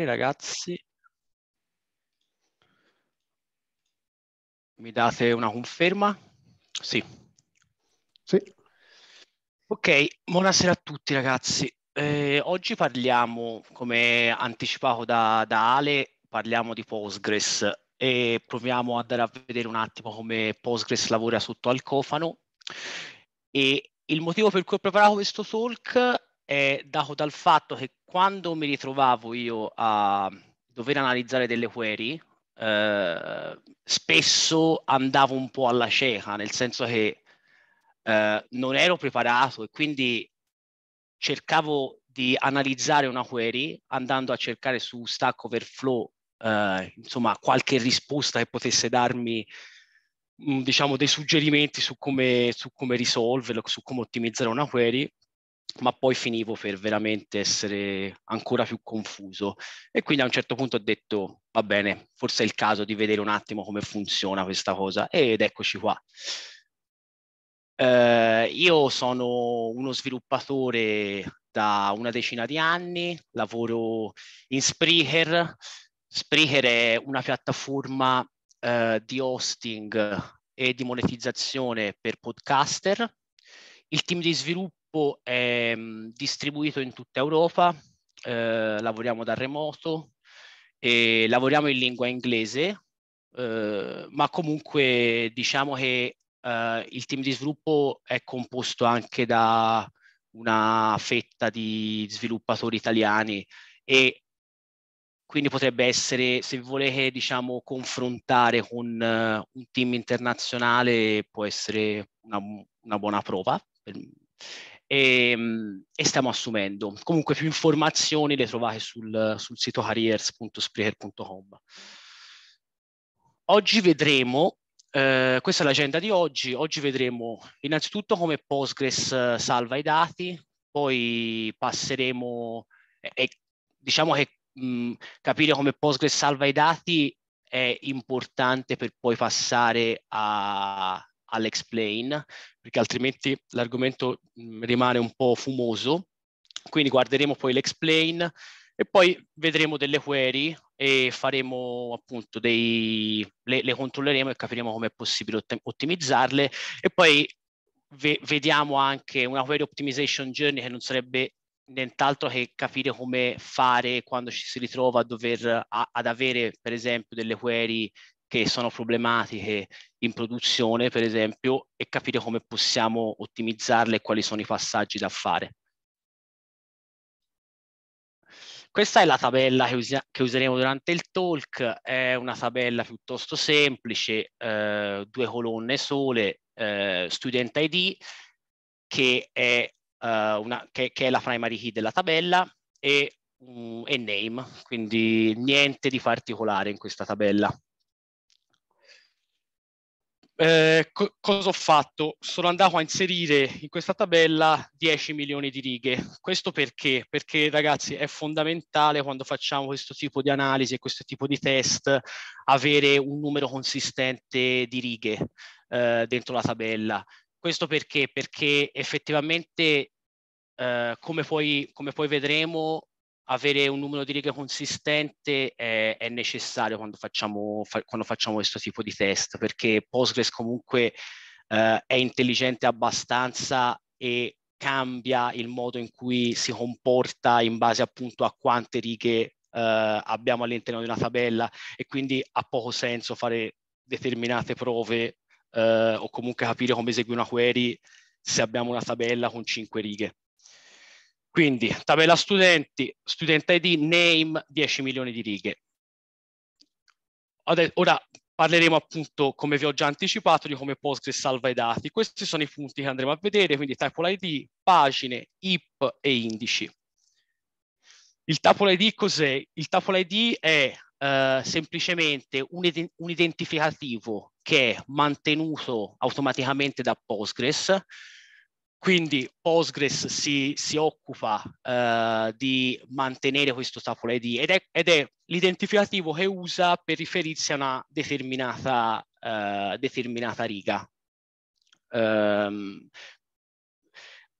ragazzi, mi date una conferma? Sì. Sì. Ok, buonasera a tutti ragazzi. Eh, oggi parliamo, come anticipato da, da Ale, parliamo di Postgres e proviamo ad andare a vedere un attimo come Postgres lavora sotto al cofano e il motivo per cui ho preparato questo talk è dato dal fatto che quando mi ritrovavo io a dover analizzare delle query, eh, spesso andavo un po' alla cieca, nel senso che eh, non ero preparato e quindi cercavo di analizzare una query andando a cercare su Stack Overflow eh, insomma qualche risposta che potesse darmi mm, diciamo dei suggerimenti su come, su come risolverlo, su come ottimizzare una query ma poi finivo per veramente essere ancora più confuso e quindi a un certo punto ho detto va bene, forse è il caso di vedere un attimo come funziona questa cosa ed eccoci qua. Eh, io sono uno sviluppatore da una decina di anni, lavoro in Spreaker. Spreaker è una piattaforma eh, di hosting e di monetizzazione per podcaster. Il team di sviluppo gruppo è mm, distribuito in tutta Europa, eh, lavoriamo da remoto, e lavoriamo in lingua inglese, eh, ma comunque diciamo che eh, il team di sviluppo è composto anche da una fetta di sviluppatori italiani e quindi potrebbe essere, se volete, diciamo, confrontare con uh, un team internazionale, può essere una, una buona prova e, ehm, e, stiamo assumendo. Comunque più informazioni le trovate sul, sul sito careers.spreaker.com. Oggi vedremo, eh, questa è l'agenda di oggi, oggi vedremo innanzitutto come Postgres eh, salva i dati, poi passeremo, e, eh, diciamo che mh, mm, capire come Postgres salva i dati è importante per poi passare a, all'explain, perché altrimenti l'argomento mm, rimane un po' fumoso. Quindi guarderemo poi l'explain e poi vedremo delle query e faremo appunto dei, le, le controlleremo e capiremo come è possibile ottimizzarle e poi ve, vediamo anche una query optimization journey che non sarebbe nient'altro che capire come fare quando ci si ritrova a dover a, ad avere per esempio delle query che sono problematiche in produzione, per esempio, e capire come possiamo ottimizzarle e quali sono i passaggi da fare. Questa è la tabella che, usi che useremo durante il talk, è una tabella piuttosto semplice, eh, due colonne sole, eh, student ID, che è, eh, una, che, che è la primary key della tabella, e mm, e name, quindi niente di particolare in questa tabella eh, co- cosa ho fatto? Sono andato a inserire in questa tabella 10 milioni di righe. Questo perché? Perché ragazzi è fondamentale quando facciamo questo tipo di analisi e questo tipo di test avere un numero consistente di righe eh, dentro la tabella. Questo perché? Perché effettivamente eh, come, poi, come poi vedremo avere un numero di righe consistente è, è necessario quando facciamo, fa, quando facciamo, questo tipo di test, perché Postgres comunque eh, è intelligente abbastanza e cambia il modo in cui si comporta in base appunto a quante righe eh, abbiamo all'interno di una tabella e quindi ha poco senso fare determinate prove eh, o comunque capire come eseguire una query se abbiamo una tabella con cinque righe. Quindi tabella studenti, student ID, name, 10 milioni di righe. Ora parleremo appunto, come vi ho già anticipato, di come Postgres salva i dati. Questi sono i punti che andremo a vedere, quindi tuple ID, pagine, IP e indici. Il tuple ID cos'è? Il tuple ID è eh, semplicemente un, un identificativo che è mantenuto automaticamente da Postgres quindi Postgres si, si occupa eh, di mantenere questo tupolo ID ed è, ed è, l'identificativo che usa per riferirsi a una determinata, eh, determinata riga. Um,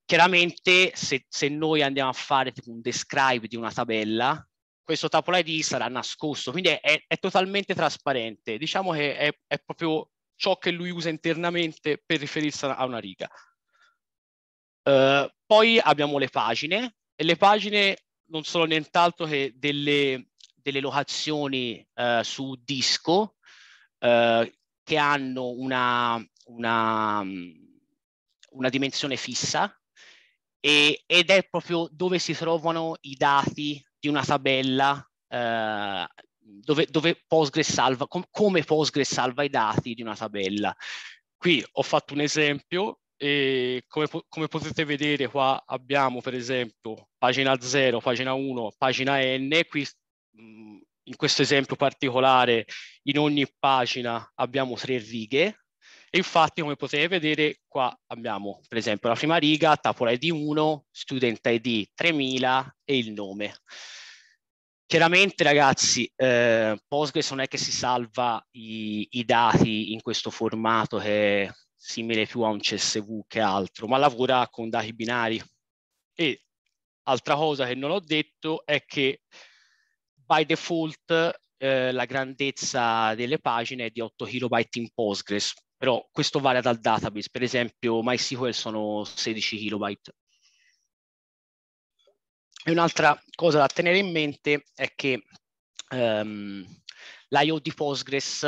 chiaramente se, se, noi andiamo a fare tipo un describe di una tabella, questo tupolo ID sarà nascosto, quindi è, è, è totalmente trasparente. Diciamo che è proprio ciò che lui usa internamente per riferirsi a una riga. Eh, poi abbiamo le pagine e le pagine non sono nient'altro che delle, delle locazioni uh, su disco uh, che hanno una, una, una dimensione fissa e, ed è proprio dove si trovano i dati di una tabella dove, dove Postgres salva, com, come Postgres salva i dati di una tabella. Qui ho fatto un esempio e come, come, potete vedere qua abbiamo per esempio pagina 0, pagina 1, pagina n, qui mm, in questo esempio particolare in ogni pagina abbiamo tre righe e infatti come potete vedere qua abbiamo per esempio la prima riga, Tapola ID 1, Student ID 3000 e il nome. Chiaramente ragazzi, eh, Postgres non è che si salva i, i dati in questo formato che è simile più a un CSV che altro, ma lavora con dati binari. E altra cosa che non ho detto è che by default eh, la grandezza delle pagine è di 8 KB in Postgres, però questo varia dal database, per esempio MySQL sono 16 KB. E un'altra cosa da tenere in mente è che ehm, l'IO di Postgres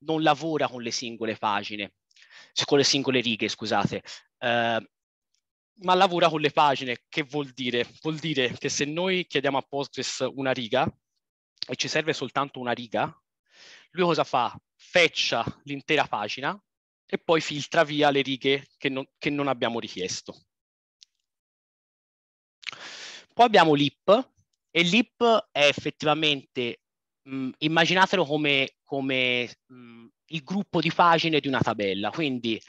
non lavora con le singole pagine, con le singole righe, scusate. Eh, ma lavora con le pagine, che vuol dire? Vuol dire che se noi chiediamo a Postgres una riga e ci serve soltanto una riga, lui cosa fa? Feccia l'intera pagina e poi filtra via le righe che non, che non abbiamo richiesto. Poi abbiamo l'IP e l'IP è effettivamente mh, mm, immaginatelo come, come mh, mm, il gruppo di pagine di una tabella. Quindi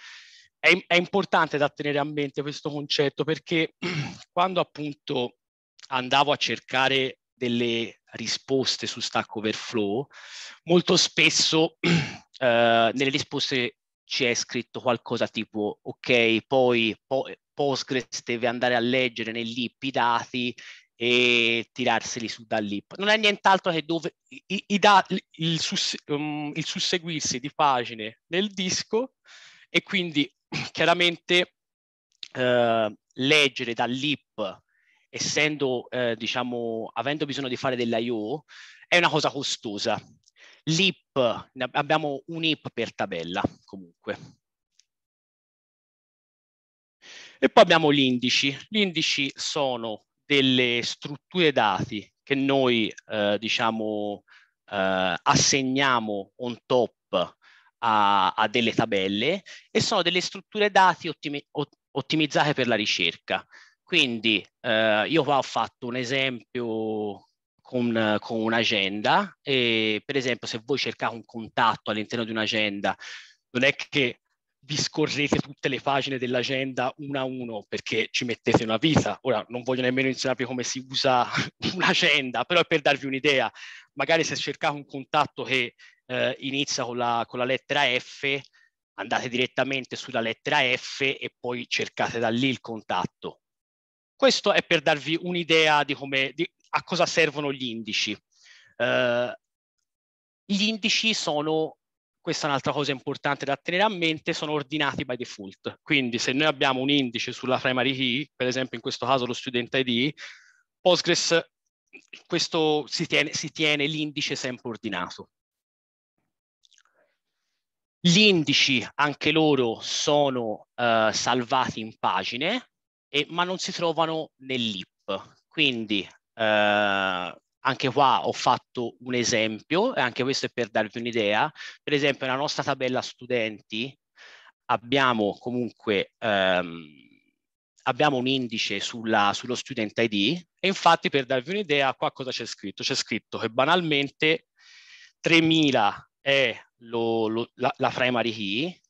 è, è, importante da tenere a mente questo concetto perché quando appunto andavo a cercare delle risposte su Stack Overflow, molto spesso eh, nelle risposte c'è scritto qualcosa tipo ok, poi po- Postgres deve andare a leggere nell'IP i dati e tirarseli su dall'IP. Non è nient'altro che dove i, i da, il, sus, um, il, susseguirsi di pagine nel disco e quindi chiaramente eh, leggere dall'IP essendo eh, diciamo avendo bisogno di fare dell'IO è una cosa costosa. L'IP, abbiamo un IP per tabella comunque. E poi abbiamo gli indici. Gli indici sono delle strutture dati che noi eh, diciamo eh, assegniamo on top a, a, delle tabelle e sono delle strutture dati ottimi, ottimizzate per la ricerca. Quindi eh, io qua ho fatto un esempio con, con un'agenda e per esempio se voi cercate un contatto all'interno di un'agenda non è che vi scorrete tutte le pagine dell'agenda una a uno perché ci mettete una vita. Ora non voglio nemmeno insegnarvi come si usa un'agenda, però è per darvi un'idea. Magari se cercate un contatto che eh, inizia con la, con la lettera F, andate direttamente sulla lettera F e poi cercate da lì il contatto. Questo è per darvi un'idea di come, di, a cosa servono gli indici. Uh, gli indici sono questa è un'altra cosa importante da tenere a mente, sono ordinati by default. Quindi se noi abbiamo un indice sulla primary key, per esempio in questo caso lo student ID, Postgres questo si tiene, tiene l'indice sempre ordinato. Gli indici, anche loro, sono eh, salvati in pagine, e, ma non si trovano nell'IP. Quindi eh, anche qua ho fatto un esempio, e anche questo è per darvi un'idea. Per esempio, nella nostra tabella studenti abbiamo comunque ehm, abbiamo un indice sulla, sullo student ID e infatti per darvi un'idea qua cosa c'è scritto? C'è scritto che banalmente 3000 è lo, lo, la, la primary key,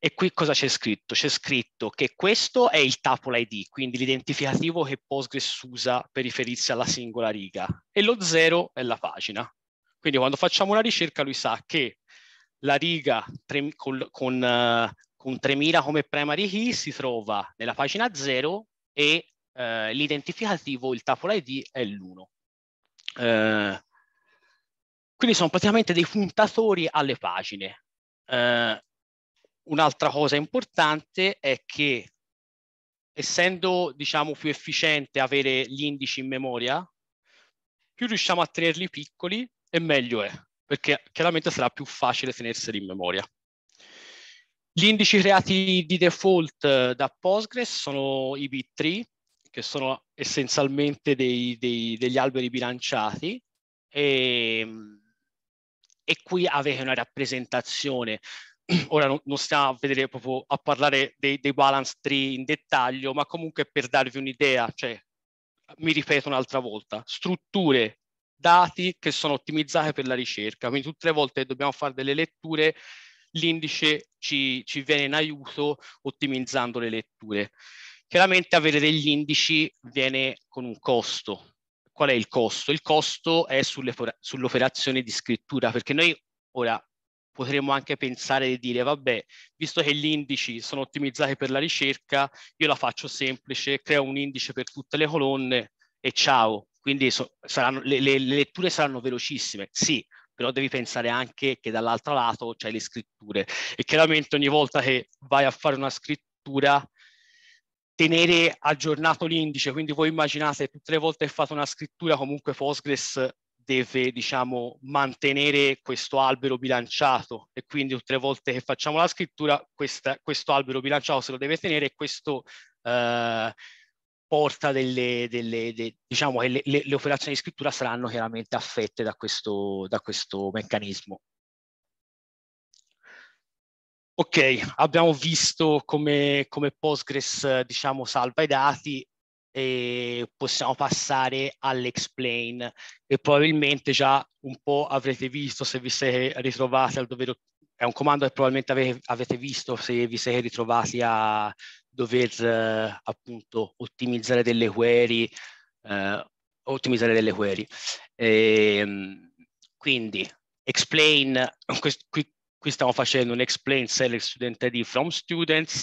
e qui cosa c'è scritto? C'è scritto che questo è il tuple ID, quindi l'identificativo che Postgres usa per riferirsi alla singola riga, e lo 0 è la pagina. Quindi quando facciamo una ricerca lui sa che la riga tre, con, con, uh, con 3000 come primary key si trova nella pagina 0 e uh, l'identificativo, il tuple ID, è l'1. Uh, eh, quindi sono praticamente dei puntatori alle pagine. Uh, Un'altra cosa importante è che essendo diciamo più efficiente avere gli indici in memoria, più riusciamo a tenerli piccoli e meglio è, perché chiaramente sarà più facile tenerseli in memoria. Gli indici creati di default da Postgres sono i B3, che sono essenzialmente dei, dei, degli alberi bilanciati e, ehm, e qui avete una rappresentazione ora non, non, stiamo a vedere proprio a parlare dei, dei, balance tree in dettaglio, ma comunque per darvi un'idea, cioè, mi ripeto un'altra volta, strutture, dati che sono ottimizzate per la ricerca, quindi tutte le volte che dobbiamo fare delle letture, l'indice ci, ci viene in aiuto ottimizzando le letture. Chiaramente avere degli indici viene con un costo. Qual è il costo? Il costo è sulle, sull'operazione di scrittura, perché noi ora potremmo anche pensare di dire, vabbè, visto che gli indici sono ottimizzati per la ricerca, io la faccio semplice, creo un indice per tutte le colonne e ciao. Quindi so, saranno, le, le, le letture saranno velocissime, sì, però devi pensare anche che dall'altro lato c'è le scritture e chiaramente ogni volta che vai a fare una scrittura tenere aggiornato l'indice, quindi voi immaginate tutte le volte che fate una scrittura comunque Postgres deve diciamo, mantenere questo albero bilanciato e quindi tutte le volte che facciamo la scrittura questa, questo albero bilanciato se lo deve tenere e questo eh, porta delle, delle de, diciamo che le, le, le, operazioni di scrittura saranno chiaramente affette da questo, da questo meccanismo. Ok, abbiamo visto come, come Postgres diciamo, salva i dati e possiamo passare all'explain e probabilmente già un po' avrete visto se vi siete ritrovati al dover è un comando che probabilmente ave, avete visto se vi siete ritrovati a dover eh, appunto ottimizzare delle query eh, ottimizzare delle query e, ehm, quindi explain quest, qui, qui stiamo facendo un explain select student id from students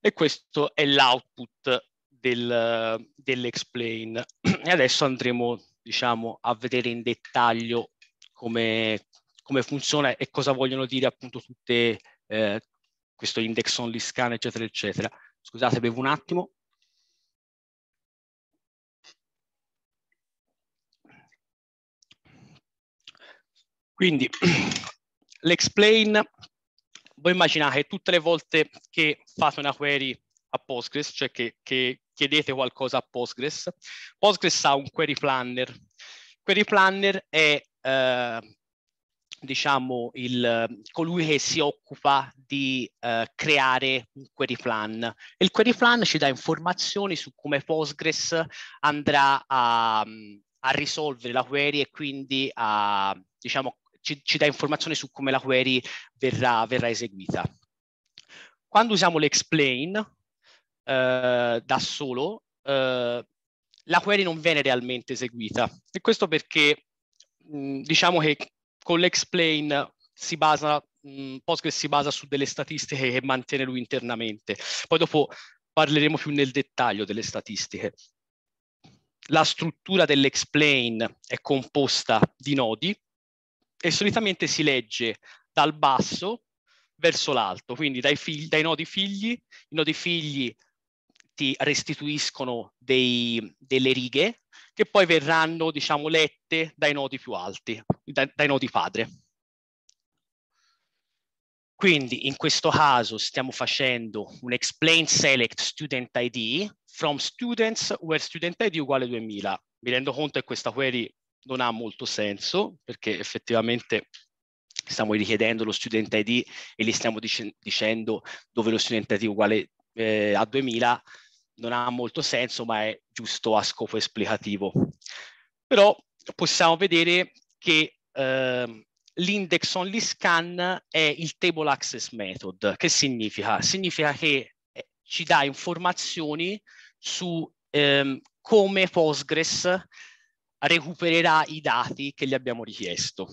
e questo è l'output del, dell'explain e adesso andremo diciamo a vedere in dettaglio come, come funziona e cosa vogliono dire appunto tutte eh, questo index only scan eccetera eccetera scusate bevo un attimo quindi l'explain voi immaginate tutte le volte che fate una query a Postgres, cioè che, che chiedete qualcosa a Postgres. Postgres ha un query planner. Query planner è eh, diciamo il, colui che si occupa di eh, creare un query plan. il query plan ci dà informazioni su come Postgres andrà a, a risolvere la query e quindi a, diciamo, ci, ci, dà informazioni su come la query verrà, verrà eseguita. Quando usiamo l'explain, eh, da solo, eh, la query non viene realmente eseguita. E questo perché mh, mm, diciamo che con l'explain si basa, mh, mm, Postgres si basa su delle statistiche che mantiene lui internamente. Poi dopo parleremo più nel dettaglio delle statistiche. La struttura dell'explain è composta di nodi e solitamente si legge dal basso verso l'alto, quindi dai, figli, dai nodi figli, i nodi figli ti restituiscono dei, delle righe che poi verranno, diciamo, lette dai nodi più alti, da, dai nodi padre. Quindi in questo caso stiamo facendo un explain select student ID from students where student ID uguale 2000. Mi rendo conto che questa query non ha molto senso perché effettivamente stiamo richiedendo lo student ID e gli stiamo dic dicendo dove lo student ID uguale eh, a 2000 non ha molto senso, ma è giusto a scopo esplicativo. Però possiamo vedere che eh, l'index only scan è il table access method. Che significa? Significa che eh, ci dà informazioni su ehm, come Postgres recupererà i dati che gli abbiamo richiesto.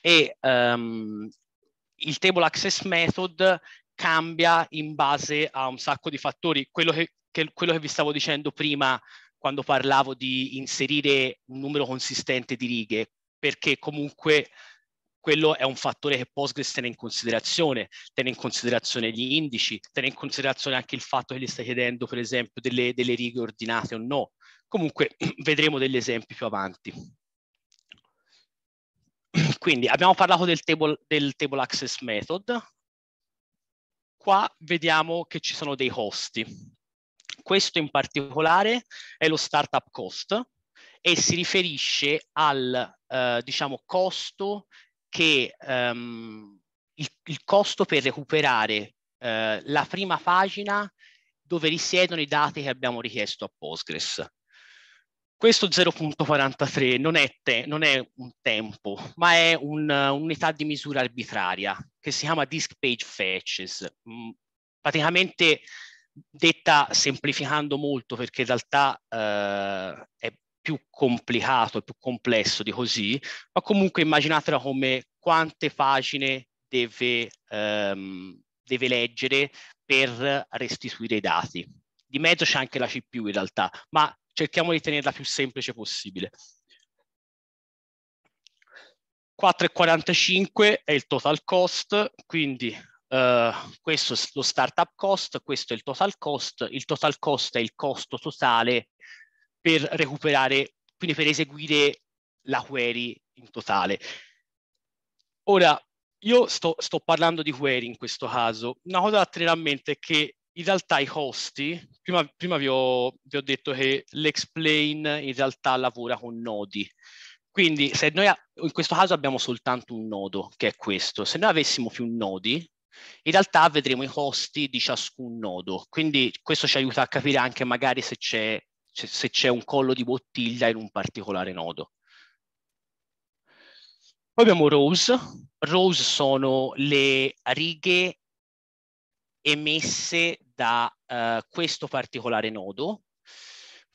E ehm, il table access method cambia in base a un sacco di fattori. Quello che che quello che vi stavo dicendo prima quando parlavo di inserire un numero consistente di righe, perché comunque quello è un fattore che Postgres tiene in considerazione, tiene in considerazione gli indici, tiene in considerazione anche il fatto che gli stai chiedendo, per esempio, delle, delle righe ordinate o no. Comunque vedremo degli esempi più avanti. Quindi abbiamo parlato del table, del table access method. Qua vediamo che ci sono dei costi. Questo in particolare è lo startup cost e si riferisce al eh, diciamo, costo che ehm, il, il, costo per recuperare eh, la prima pagina dove risiedono i dati che abbiamo richiesto a Postgres. Questo 0.43 non, non, è un tempo, ma è un'unità di misura arbitraria che si chiama disk page fetches. Mh, mm, praticamente detta semplificando molto perché in realtà eh, è più complicato, è più complesso di così, ma comunque immaginatela come quante pagine deve, ehm, deve leggere per restituire i dati. Di mezzo c'è anche la CPU in realtà, ma cerchiamo di tenerla più semplice possibile. 4,45 è il total cost, quindi eh, questo è lo startup cost, questo è il total cost, il total cost è il costo totale per recuperare, quindi per eseguire la query in totale. Ora, io sto, sto parlando di query in questo caso, una cosa da tenere a mente è che in realtà i costi, prima, prima vi, ho, vi ho detto che l'explain in realtà lavora con nodi, quindi se noi in questo caso abbiamo soltanto un nodo, che è questo, se noi avessimo più nodi, in realtà vedremo i costi di ciascun nodo, quindi questo ci aiuta a capire anche magari se c'è, se c'è un collo di bottiglia in un particolare nodo. Poi abbiamo rows. Rows sono le righe emesse da uh, questo particolare nodo.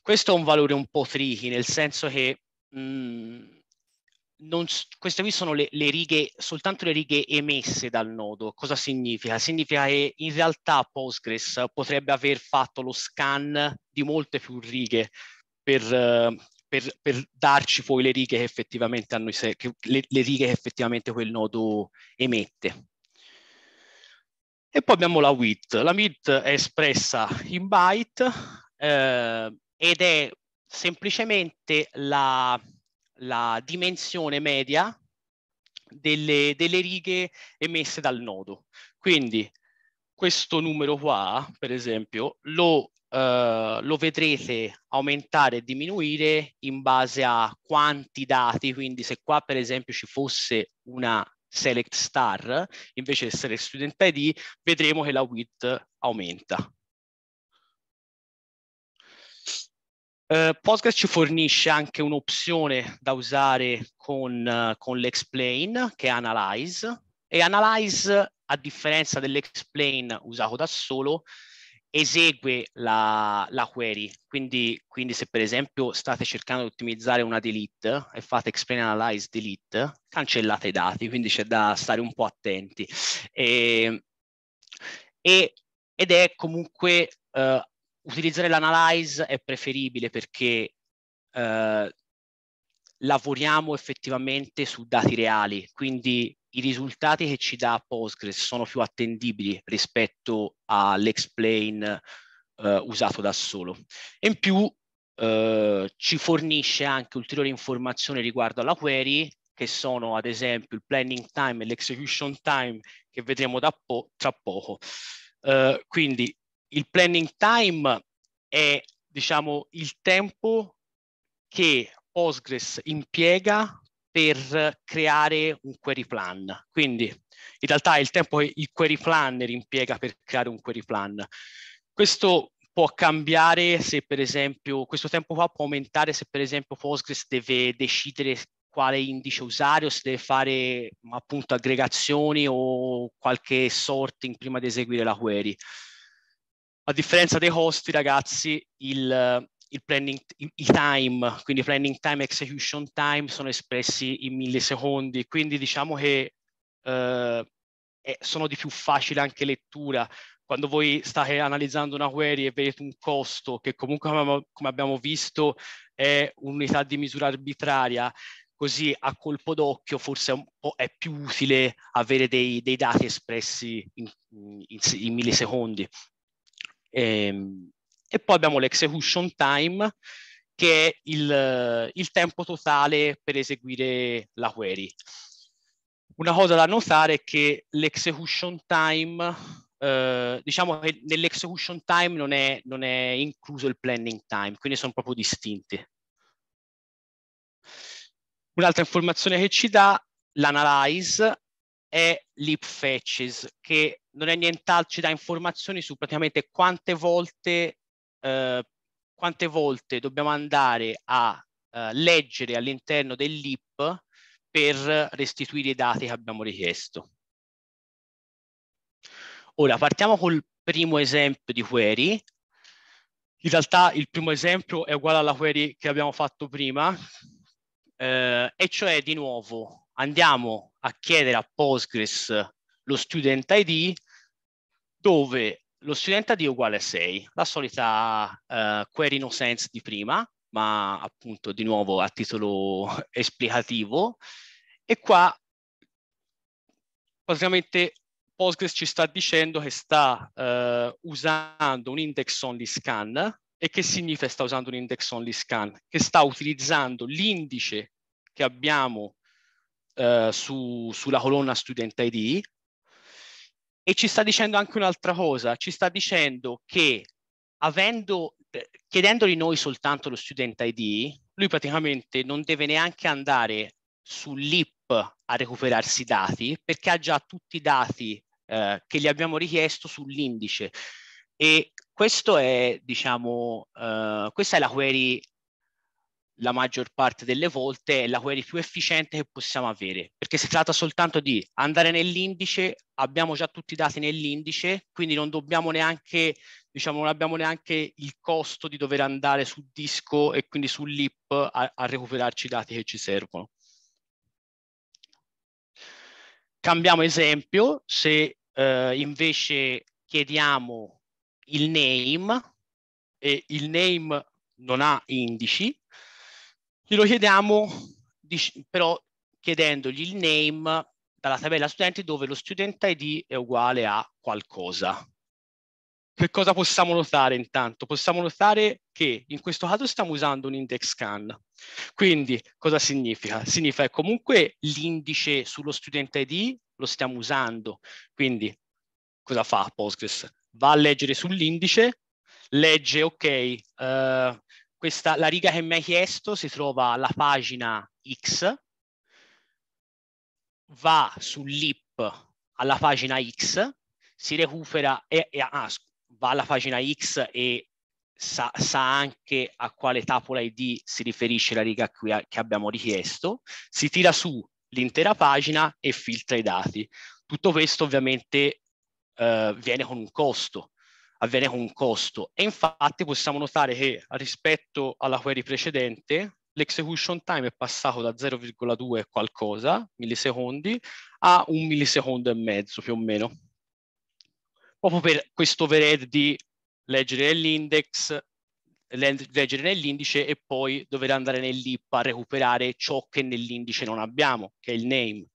Questo è un valore un po' tricky, nel senso che mh, mm, non, queste qui sono le, le, righe, soltanto le righe emesse dal nodo. Cosa significa? Significa che in realtà Postgres potrebbe aver fatto lo scan di molte più righe per, per, per darci poi le righe che effettivamente, hanno, che, le, le righe che effettivamente quel nodo emette. E poi abbiamo la width. La width è espressa in byte eh, ed è semplicemente la, la dimensione media delle, delle righe emesse dal nodo. Quindi questo numero qua, per esempio, lo, eh, lo, vedrete aumentare e diminuire in base a quanti dati, quindi se qua per esempio ci fosse una select star, invece di essere student ID, vedremo che la width aumenta. Eh, Postgres ci fornisce anche un'opzione da usare con, eh, con l'explain che è Analyze e Analyze a differenza dell'explain usato da solo esegue la, la query, quindi, quindi, se per esempio state cercando di ottimizzare una delete e fate explain analyze delete, cancellate i dati, quindi c'è da stare un po' attenti. E, e, ed è comunque eh, utilizzare l'analyze è preferibile perché eh, lavoriamo effettivamente su dati reali, quindi i risultati che ci dà Postgres sono più attendibili rispetto all'explain eh, usato da solo. in più eh, ci fornisce anche ulteriori informazioni riguardo alla query, che sono ad esempio il planning time e l'execution time che vedremo po tra poco. Eh, quindi il planning time è diciamo, il tempo che Postgres impiega per creare un query plan. Quindi in realtà è il tempo che il query planner impiega per creare un query plan. Questo può cambiare se per esempio, questo tempo qua può aumentare se per esempio Postgres deve decidere quale indice usare o se deve fare appunto aggregazioni o qualche sorting prima di eseguire la query a differenza dei costi, ragazzi, il, il planning, i time, quindi planning time, execution time, sono espressi in millisecondi, quindi diciamo che eh, sono di più facile anche lettura. Quando voi state analizzando una query e vedete un costo che comunque, come abbiamo visto, è un'unità di misura arbitraria, così a colpo d'occhio forse è, è più utile avere dei, dei dati espressi in, in, in millisecondi. E, ehm, e poi abbiamo l'execution time, che è il, il tempo totale per eseguire la query. Una cosa da notare è che l'execution time Uh, diciamo che nell'execution time non è, non è, incluso il planning time, quindi sono proprio distinte. Un'altra informazione che ci dà l'analyze è Leap Fetches, che non è nient'altro, ci dà informazioni su praticamente quante volte, eh, quante volte dobbiamo andare a eh, leggere all'interno del Leap per restituire i dati che abbiamo richiesto. Ora partiamo col primo esempio di query. In realtà il primo esempio è uguale alla query che abbiamo fatto prima, eh, e cioè di nuovo andiamo a chiedere a Postgres lo student ID dove lo student ID è uguale a 6, la solita uh, query no sense di prima, ma appunto di nuovo a titolo esplicativo. E qua praticamente Postgres ci sta dicendo che sta uh, usando un index only scan e che significa sta usando un index only scan? Che sta utilizzando l'indice che abbiamo eh, su, sulla colonna Student ID e ci sta dicendo anche un'altra cosa, ci sta dicendo che avendo, eh, chiedendogli noi soltanto lo Student ID, lui praticamente non deve neanche andare sull'IP a recuperarsi i dati perché ha già tutti i dati eh, che gli abbiamo richiesto sull'indice e questo è, diciamo, eh, questa è la query la maggior parte delle volte è la query più efficiente che possiamo avere, perché si tratta soltanto di andare nell'indice, abbiamo già tutti i dati nell'indice, quindi non dobbiamo neanche, diciamo, non abbiamo neanche il costo di dover andare sul disco e quindi sull'IP a, a recuperarci i dati che ci servono. Cambiamo esempio, se eh, invece chiediamo il name, e il name non ha indici, Glielo chiediamo dic- però chiedendogli il name dalla tabella studenti dove lo student ID è uguale a qualcosa. Che cosa possiamo notare intanto? Possiamo notare che in questo caso stiamo usando un index scan. Quindi cosa significa? Significa che comunque l'indice sullo student ID lo stiamo usando. Quindi cosa fa Postgres? Va a leggere sull'indice, legge ok, eh, questa, la riga che mi hai chiesto si trova alla pagina X, va sull'IP alla pagina X, si recupera e, e ah, va alla pagina X e sa, sa, anche a quale tavola ID si riferisce la riga a, che abbiamo richiesto, si tira su l'intera pagina e filtra i dati. Tutto questo ovviamente eh, viene con un costo, avviene con costo. E infatti possiamo notare che rispetto alla query precedente, l'execution time è passato da 0,2 qualcosa, millisecondi, a un millisecondo e mezzo più o meno. Proprio per questo overhead di leggere nell'index, leggere nell'indice e poi dover andare nell'IP a recuperare ciò che nell'indice non abbiamo, che è il name.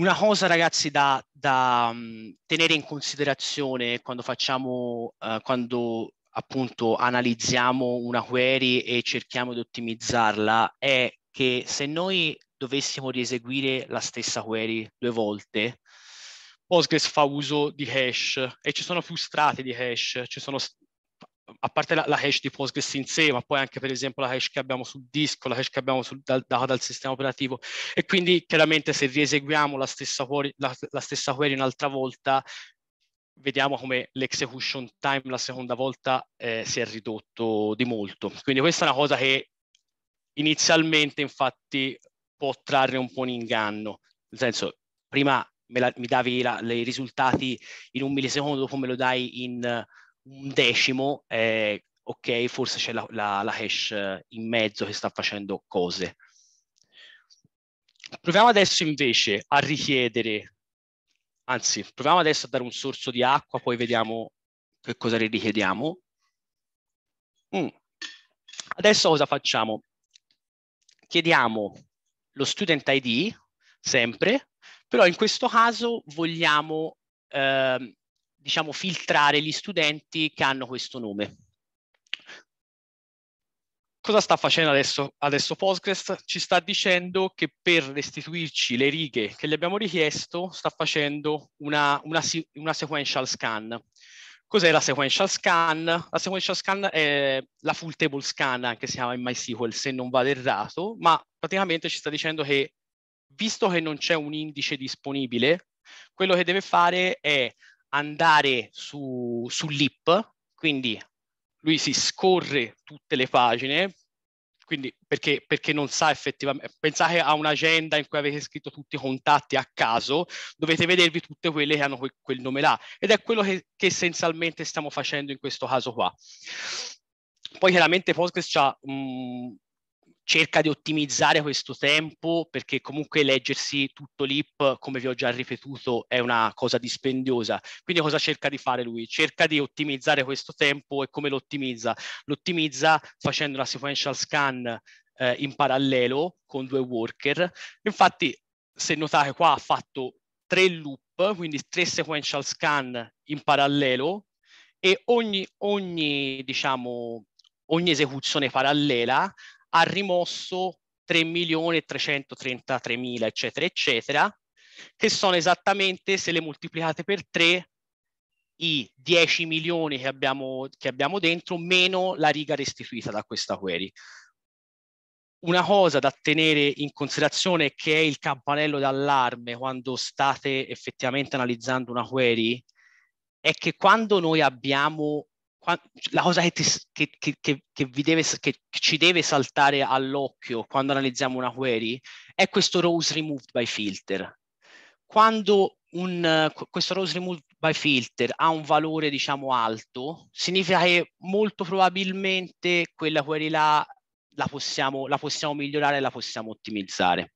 Una cosa ragazzi da, da um, tenere in considerazione quando facciamo, uh, quando appunto analizziamo una query e cerchiamo di ottimizzarla è che se noi dovessimo rieseguire la stessa query due volte, Postgres fa uso di hash e ci sono più strate di hash, ci sono a parte la, la, hash di Postgres in sé, ma poi anche per esempio la hash che abbiamo sul disco, la hash che abbiamo sul, dal, data dal sistema operativo e quindi chiaramente se rieseguiamo la stessa, query, la, la stessa query un'altra volta vediamo come l'execution time la seconda volta eh, si è ridotto di molto. Quindi questa è una cosa che inizialmente infatti può trarre un po' un inganno, nel senso prima la, mi davi i risultati in un millisecondo, dopo me lo dai in... Uh, un decimo è eh, ok, forse c'è la, la, la hash eh, in mezzo che sta facendo cose. Proviamo adesso invece a richiedere, anzi, proviamo adesso a dare un sorso di acqua, poi vediamo che cosa le richiediamo. Mm. Adesso cosa facciamo? Chiediamo lo student ID, sempre, però in questo caso vogliamo eh, diciamo, filtrare gli studenti che hanno questo nome. Cosa sta facendo adesso, adesso Postgres? Ci sta dicendo che per restituirci le righe che gli abbiamo richiesto sta facendo una, una, una sequential scan. Cos'è la sequential scan? La sequential scan è la full table scan, anche se si chiama in MySQL se non vado errato, ma praticamente ci sta dicendo che visto che non c'è un indice disponibile, quello che deve fare è andare su, sull'IP, quindi lui si scorre tutte le pagine, quindi perché, perché, non sa effettivamente, pensate a un'agenda in cui avete scritto tutti i contatti a caso, dovete vedervi tutte quelle che hanno quel, quel nome là ed è quello che, che, essenzialmente stiamo facendo in questo caso qua. Poi chiaramente Postgres ha cerca di ottimizzare questo tempo perché comunque leggersi tutto l'IP, come vi ho già ripetuto, è una cosa dispendiosa. Quindi cosa cerca di fare lui? Cerca di ottimizzare questo tempo e come lo ottimizza? Lo ottimizza facendo una sequential scan eh, in parallelo con due worker. Infatti, se notate qua ha fatto tre loop, quindi tre sequential scan in parallelo e ogni, ogni diciamo, ogni esecuzione parallela ha rimosso 3 milioni e 333 mila, eccetera, eccetera, che sono esattamente, se le moltiplicate per 3, i 10 milioni che abbiamo, che abbiamo dentro, meno la riga restituita da questa query. Una cosa da tenere in considerazione che è il campanello d'allarme quando state effettivamente analizzando una query è che quando noi abbiamo la cosa che, ti, che, che, deve, che, ci deve saltare all'occhio quando analizziamo una query è questo rows removed by filter. Quando un, questo rows removed by filter ha un valore diciamo alto, significa che molto probabilmente quella query là la possiamo, la possiamo migliorare e la possiamo ottimizzare.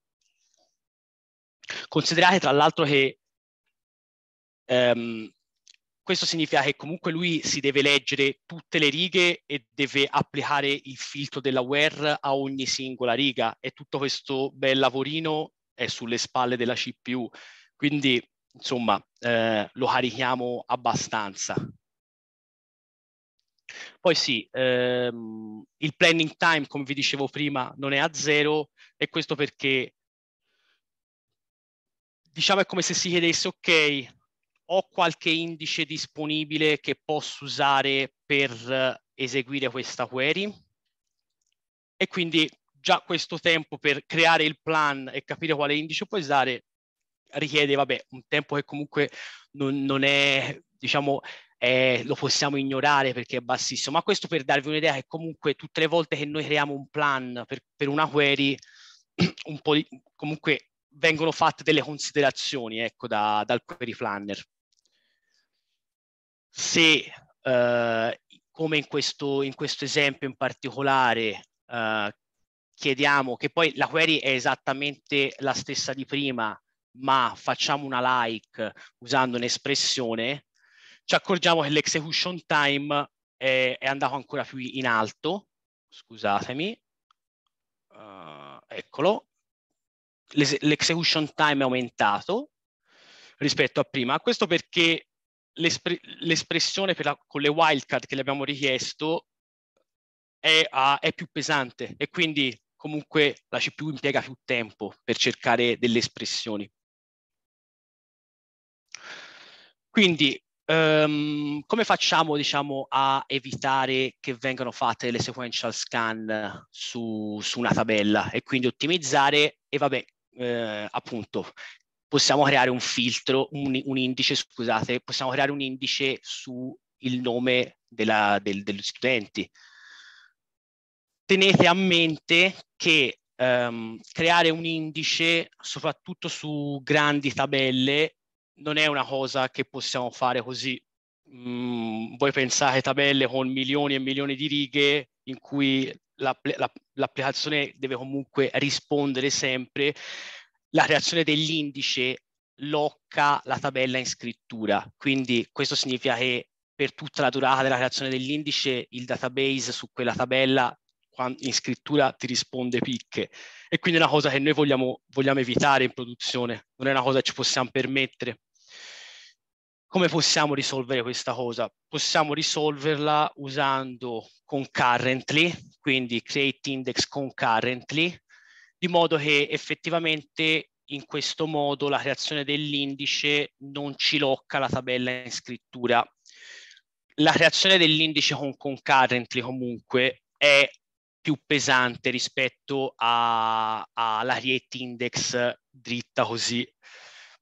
Considerate tra l'altro che ehm, questo significa che comunque lui si deve leggere tutte le righe e deve applicare il filtro della dell'aware a ogni singola riga e tutto questo bel lavorino è sulle spalle della CPU. Quindi, insomma, eh, lo carichiamo abbastanza. Poi sì, ehm, il planning time, come vi dicevo prima, non è a zero e questo perché diciamo è come se si chiedesse, ok, ho qualche indice disponibile che posso usare per eh, eseguire questa query e quindi già questo tempo per creare il plan e capire quale indice puoi usare richiede vabbè, un tempo che comunque non, non è, diciamo, eh, lo possiamo ignorare perché è bassissimo, ma questo per darvi un'idea che comunque tutte le volte che noi creiamo un plan per, per una query, un po di, comunque vengono fatte delle considerazioni ecco, da, dal query planner se eh, come in questo, in questo, esempio in particolare eh, chiediamo che poi la query è esattamente la stessa di prima, ma facciamo una like usando un'espressione, ci accorgiamo che l'execution time è, è andato ancora più in alto, scusatemi, uh, eccolo, l'execution time è aumentato rispetto a prima, questo perché l'espre- l'espressione la, con le wildcard che le abbiamo richiesto è, a, è più pesante e quindi comunque la CPU impiega più tempo per cercare delle espressioni. Quindi um, come facciamo diciamo, a evitare che vengano fatte le sequential scan su, su una tabella e quindi ottimizzare e vabbè eh, appunto possiamo creare un filtro, un, un indice, scusate, possiamo creare un indice sul nome della, del, degli studenti. Tenete a mente che ehm, creare un indice, soprattutto su grandi tabelle, non è una cosa che possiamo fare così. Mm, voi pensate tabelle con milioni e milioni di righe in cui l'applicazione deve comunque rispondere sempre, la creazione dell'indice locca la tabella in scrittura, quindi questo significa che per tutta la durata della creazione dell'indice il database su quella tabella in scrittura ti risponde picche e quindi è una cosa che noi vogliamo, vogliamo evitare in produzione, non è una cosa che ci possiamo permettere. Come possiamo risolvere questa cosa? Possiamo risolverla usando concurrently, quindi create index concurrently, di modo che effettivamente in questo modo la creazione dell'indice non ci locca la tabella in scrittura. La creazione dell'indice con concurrently comunque è più pesante rispetto alla Riet Index dritta così.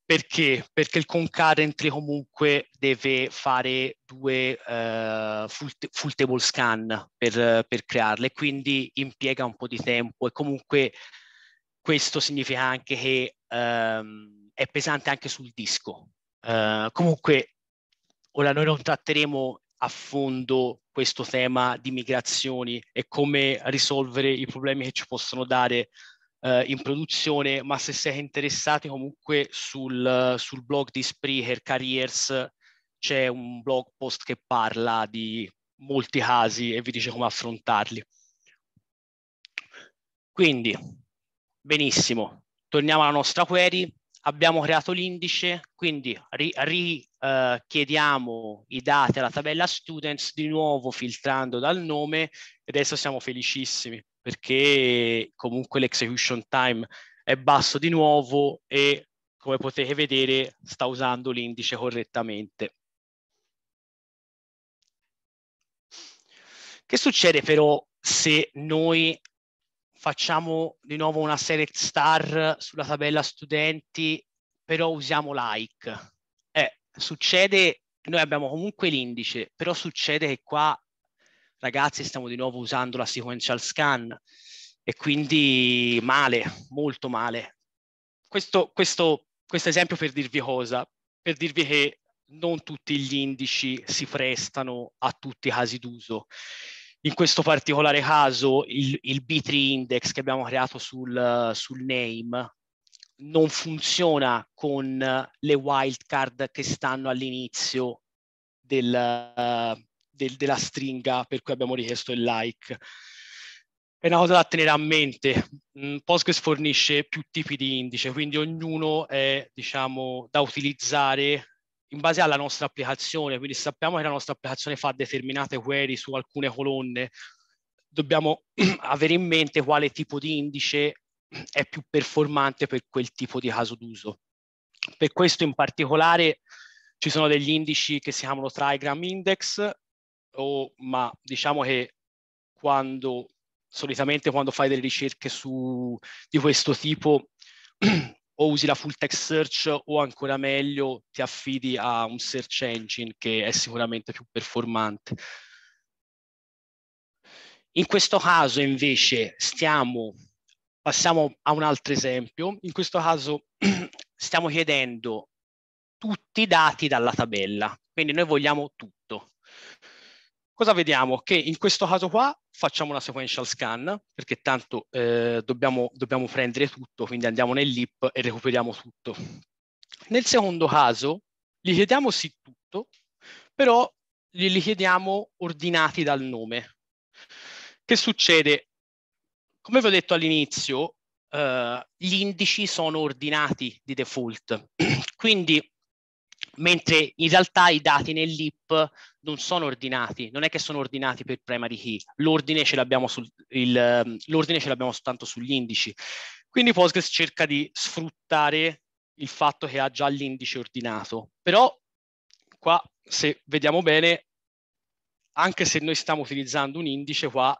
Perché? Perché il concurrently comunque deve fare due uh, full, full, table scan per, per crearle, quindi impiega un po' di tempo e comunque questo significa anche che ehm, è pesante anche sul disco. Uh, comunque, ora noi non tratteremo a fondo questo tema di migrazioni e come risolvere i problemi che ci possono dare uh, in produzione, ma se siete interessati comunque sul, uh, sul blog di Spreaker Careers c'è un blog post che parla di molti casi e vi dice come affrontarli. Quindi, Benissimo, torniamo alla nostra query, abbiamo creato l'indice, quindi richiediamo eh, i dati alla tabella students di nuovo filtrando dal nome e adesso siamo felicissimi perché comunque l'execution time è basso di nuovo e come potete vedere sta usando l'indice correttamente. Che succede però se noi facciamo di nuovo una select star sulla tabella studenti, però usiamo like. Eh, succede, noi abbiamo comunque l'indice, però succede che qua, ragazzi, stiamo di nuovo usando la sequential scan e quindi male, molto male. Questo, questo, questo esempio per dirvi cosa? Per dirvi che non tutti gli indici si prestano a tutti i casi d'uso in questo particolare caso il, il B3 index che abbiamo creato sul, sul name non funziona con le wildcard che stanno all'inizio del, uh, del, della stringa per cui abbiamo richiesto il like. È una cosa da tenere a mente. Mm, Postgres fornisce più tipi di indice, quindi ognuno è diciamo, da utilizzare in base alla nostra applicazione, quindi sappiamo che la nostra applicazione fa determinate query su alcune colonne, dobbiamo avere in mente quale tipo di indice è più performante per quel tipo di caso d'uso. Per questo in particolare ci sono degli indici che si chiamano trigram index, o, ma diciamo che quando solitamente quando fai delle ricerche su, di questo tipo o usi la full text search o ancora meglio ti affidi a un search engine che è sicuramente più performante. In questo caso invece stiamo, passiamo a un altro esempio, in questo caso stiamo chiedendo tutti i dati dalla tabella, quindi noi vogliamo tutto. Cosa vediamo? Che in questo caso qua facciamo una sequential scan perché tanto eh, dobbiamo, dobbiamo prendere tutto, quindi andiamo nell'IP e recuperiamo tutto. Nel secondo caso gli chiediamo sì tutto, però li chiediamo ordinati dal nome. Che succede? Come vi ho detto all'inizio, eh, gli indici sono ordinati di default, quindi mentre in realtà i dati nell'IP non sono ordinati, non è che sono ordinati per primary key, l'ordine ce l'abbiamo, sul, il, ehm, l'ordine ce l'abbiamo soltanto sugli indici. Quindi Postgres cerca di sfruttare il fatto che ha già l'indice ordinato, però qua se vediamo bene, anche se noi stiamo utilizzando un indice qua,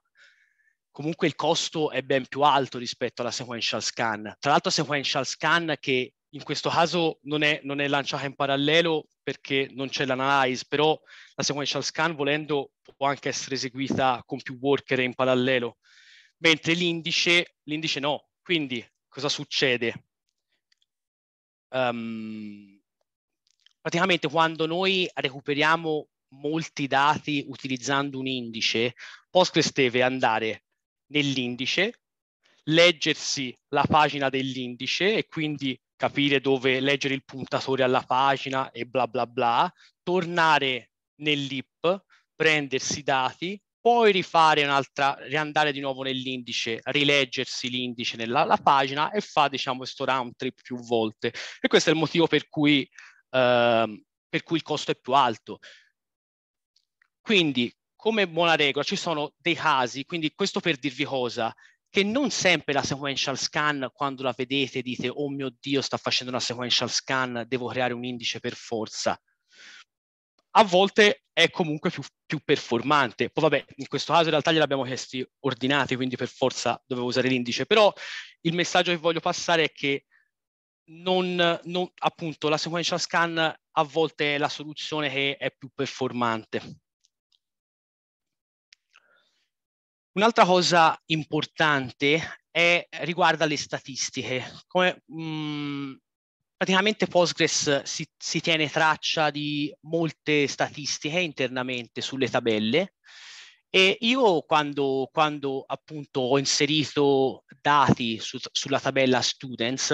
comunque il costo è ben più alto rispetto alla sequential scan. Tra l'altro sequential scan che in questo caso non è, non è lanciata in parallelo perché non c'è l'analyze, però la sequential scan volendo può anche essere eseguita con più worker in parallelo, mentre l'indice, l'indice no. Quindi cosa succede? Um, praticamente quando noi recuperiamo molti dati utilizzando un indice, Postgres deve andare nell'indice, leggersi la pagina dell'indice e quindi capire dove leggere il puntatore alla pagina e bla bla bla, tornare nell'IP, prendersi i dati, poi rifare un'altra, riandare di nuovo nell'indice, rileggersi l'indice nella pagina e fa diciamo questo round trip più volte. E questo è il motivo per cui, eh, per cui il costo è più alto. Quindi come buona regola ci sono dei casi, quindi questo per dirvi cosa, che non sempre la sequential scan, quando la vedete, dite, oh mio Dio, sta facendo una sequential scan, devo creare un indice per forza. A volte è comunque più, più performante. Poi vabbè, in questo caso in realtà gliel'abbiamo chiesti ordinati, quindi per forza dovevo usare l'indice, però il messaggio che voglio passare è che non, non appunto la sequential scan a volte è la soluzione che è più performante. Un'altra cosa importante è, riguarda le statistiche. Come, mh, mm, praticamente Postgres si, si, tiene traccia di molte statistiche internamente sulle tabelle e io quando, quando appunto ho inserito dati su, sulla tabella students,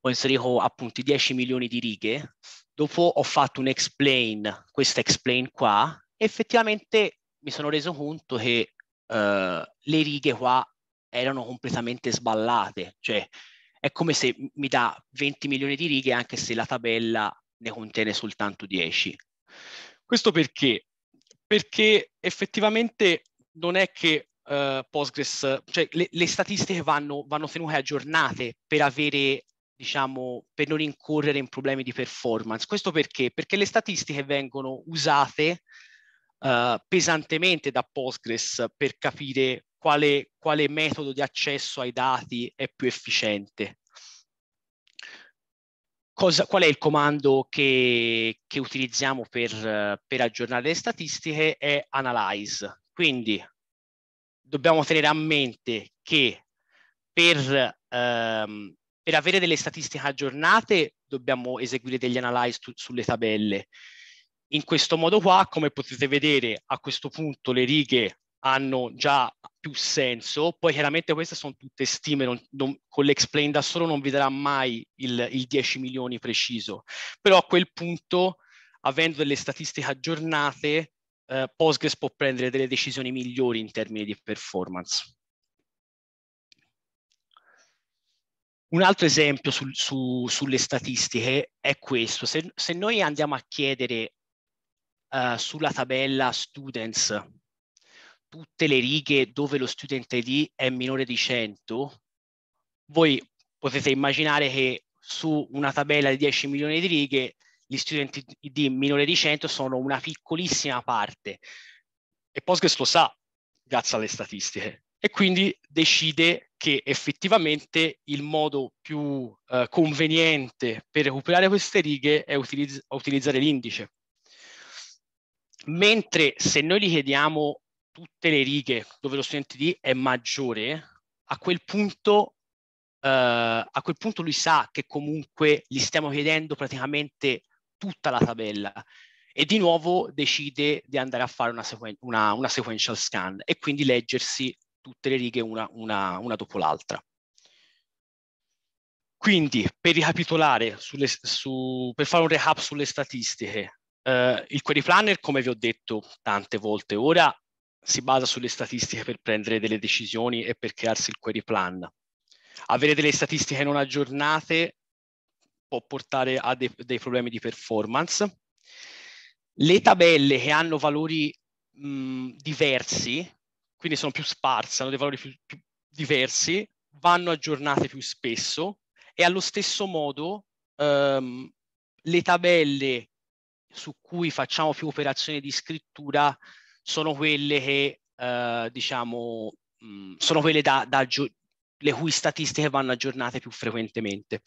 ho inserito appunto 10 milioni di righe, dopo ho fatto un explain, questa explain qua, effettivamente mi sono reso conto che eh, le righe qua erano completamente sballate, cioè è come se mi dà 20 milioni di righe anche se la tabella ne contiene soltanto 10. Questo perché? Perché effettivamente non è che uh, Postgres, cioè le, le statistiche vanno, vanno, tenute aggiornate per avere, diciamo, per non incorrere in problemi di performance. Questo perché? Perché le statistiche vengono usate eh, pesantemente da Postgres per capire quale, quale metodo di accesso ai dati è più efficiente. Cosa, qual è il comando che, che utilizziamo per, per, aggiornare le statistiche? È analyze. Quindi dobbiamo tenere a mente che per, ehm, per avere delle statistiche aggiornate dobbiamo eseguire degli analyze sulle tabelle. In questo modo qua, come potete vedere, a questo punto le righe hanno già più senso, poi chiaramente queste sono tutte stime, non, non, con l'explain da solo non vi darà mai il, il 10 milioni preciso, però a quel punto, avendo delle statistiche aggiornate, eh, Postgres può prendere delle decisioni migliori in termini di performance. Un altro esempio sul, su, sulle statistiche è questo. Se, se, noi andiamo a chiedere eh, sulla tabella students tutte le righe dove lo student ID è minore di 100, voi potete immaginare che su una tabella di 10 milioni di righe gli student ID minore di 100 sono una piccolissima parte e Postgres lo sa grazie alle statistiche e quindi decide che effettivamente il modo più eh, conveniente per recuperare queste righe è utilizz utilizzare l'indice Mentre se noi gli chiediamo tutte le righe dove lo studente D è maggiore, a quel punto, eh, a quel punto lui sa che comunque gli stiamo chiedendo praticamente tutta la tabella e di nuovo decide di andare a fare una, sequen- una, una sequential scan e quindi leggersi tutte le righe una, una dopo l'altra. Quindi, per ricapitolare, sulle, su, per fare un recap sulle statistiche, Uh, il query planner, come vi ho detto tante volte ora, si basa sulle statistiche per prendere delle decisioni e per crearsi il query plan. Avere delle statistiche non aggiornate può portare a de dei problemi di performance. Le tabelle che hanno valori mh, mm, diversi, quindi sono più sparse, hanno dei valori più, più diversi, vanno aggiornate più spesso e allo stesso modo um, le tabelle su cui facciamo più operazioni di scrittura sono quelle che eh, diciamo mh, mm, sono quelle da, da le cui statistiche vanno aggiornate più frequentemente.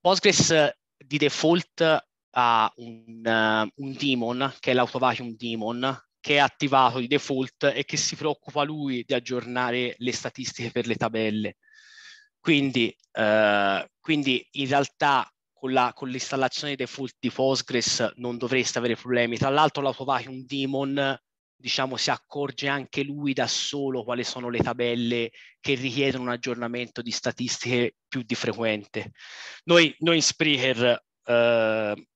Postgres di default ha un, uh, un daemon che è l'autovacuum daemon che è attivato di default e che si preoccupa lui di aggiornare le statistiche per le tabelle. Quindi, uh, quindi in realtà con, la, con l'installazione default di Postgres non dovreste avere problemi. Tra l'altro l'autovacuum daemon diciamo, si accorge anche lui da solo quali sono le tabelle che richiedono un aggiornamento di statistiche più di frequente. Noi, noi in Spreaker eh,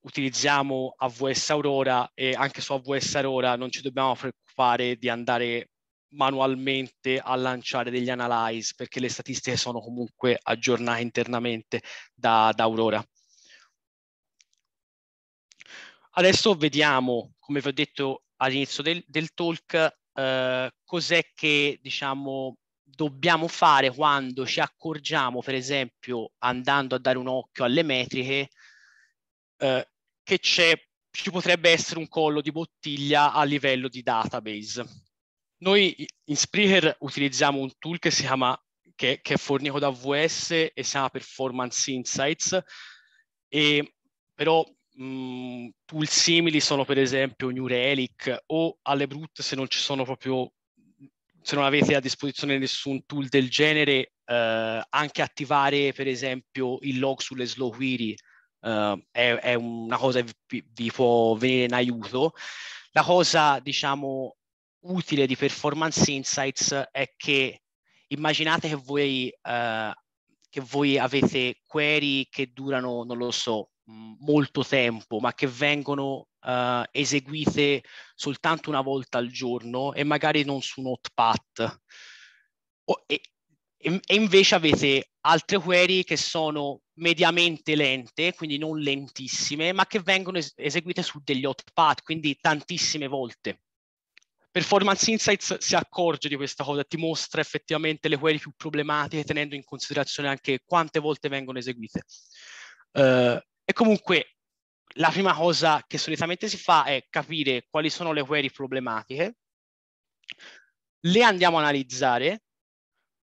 utilizziamo AWS Aurora e anche su AWS Aurora non ci dobbiamo preoccupare di andare manualmente a lanciare degli analyze perché le statistiche sono comunque aggiornate internamente da, da Aurora. Adesso vediamo, come vi ho detto all'inizio del, del, talk, eh, cos'è che diciamo, dobbiamo fare quando ci accorgiamo, per esempio, andando a dare un occhio alle metriche, eh, che c'è, ci potrebbe essere un collo di bottiglia a livello di database noi in Spreaker utilizziamo un tool che si chiama, che, che è fornito da AWS e si chiama Performance Insights, e però mh, mm, tool simili sono per esempio New Relic o alle brutte se non ci sono proprio se non avete a disposizione nessun tool del genere, eh, anche attivare per esempio il log sulle slow query eh, è, è, una cosa che vi, vi, può venire in aiuto. La cosa, diciamo, utile di Performance Insights è che immaginate che voi, eh, che voi avete query che durano, non lo so, mm, molto tempo, ma che vengono eh, eseguite soltanto una volta al giorno e magari non su Notepad. O, e, e invece avete altre query che sono mediamente lente, quindi non lentissime, ma che vengono es- eseguite su degli hotpad, quindi tantissime volte. Performance Insights si accorge di questa cosa, ti mostra effettivamente le query più problematiche tenendo in considerazione anche quante volte vengono eseguite. Uh, e comunque la prima cosa che solitamente si fa è capire quali sono le query problematiche, le andiamo a analizzare,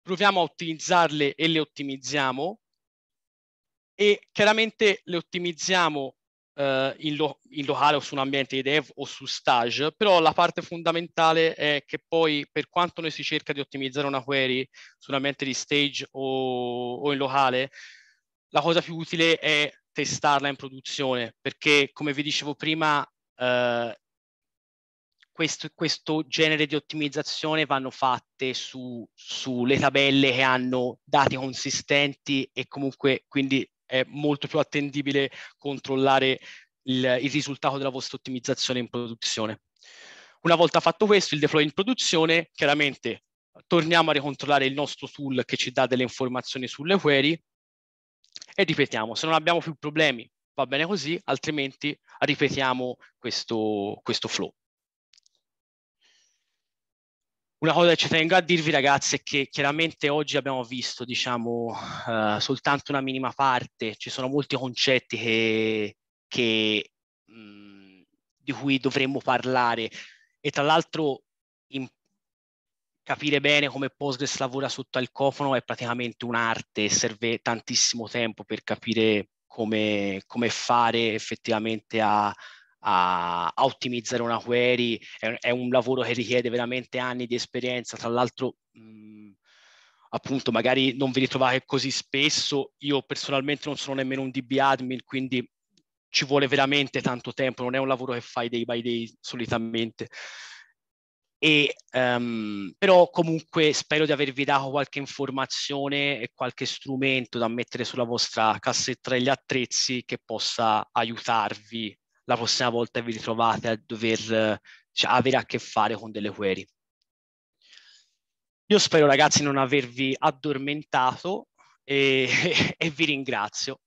proviamo a ottimizzarle e le ottimizziamo e chiaramente le ottimizziamo eh, in, lo- in, locale o su un ambiente di dev o su stage, però la parte fondamentale è che poi per quanto noi si cerca di ottimizzare una query su un ambiente di stage o, o in locale, la cosa più utile è testarla in produzione, perché come vi dicevo prima, eh, questo, questo, genere di ottimizzazione vanno fatte su, sulle tabelle che hanno dati consistenti e comunque quindi è molto più attendibile controllare il, il risultato della vostra ottimizzazione in produzione. Una volta fatto questo, il deploy in produzione, chiaramente torniamo a ricontrollare il nostro tool che ci dà delle informazioni sulle query e ripetiamo, se non abbiamo più problemi va bene così, altrimenti ripetiamo questo, questo flow. Una cosa che ci tengo a dirvi ragazzi è che chiaramente oggi abbiamo visto diciamo uh, soltanto una minima parte, ci sono molti concetti che, che, mh, di cui dovremmo parlare e tra l'altro in, capire bene come Postgres lavora sotto al cofano è praticamente un'arte, serve tantissimo tempo per capire come, come fare effettivamente a, a, a ottimizzare una query, è, è, un lavoro che richiede veramente anni di esperienza, tra l'altro mh, mm, appunto magari non vi ritrovate così spesso, io personalmente non sono nemmeno un DB admin, quindi ci vuole veramente tanto tempo, non è un lavoro che fai day by day solitamente. E, um, però comunque spero di avervi dato qualche informazione e qualche strumento da mettere sulla vostra cassetta degli attrezzi che possa aiutarvi la prossima volta vi ritrovate a dover cioè, avere a che fare con delle query. Io spero ragazzi non avervi addormentato e, e vi ringrazio.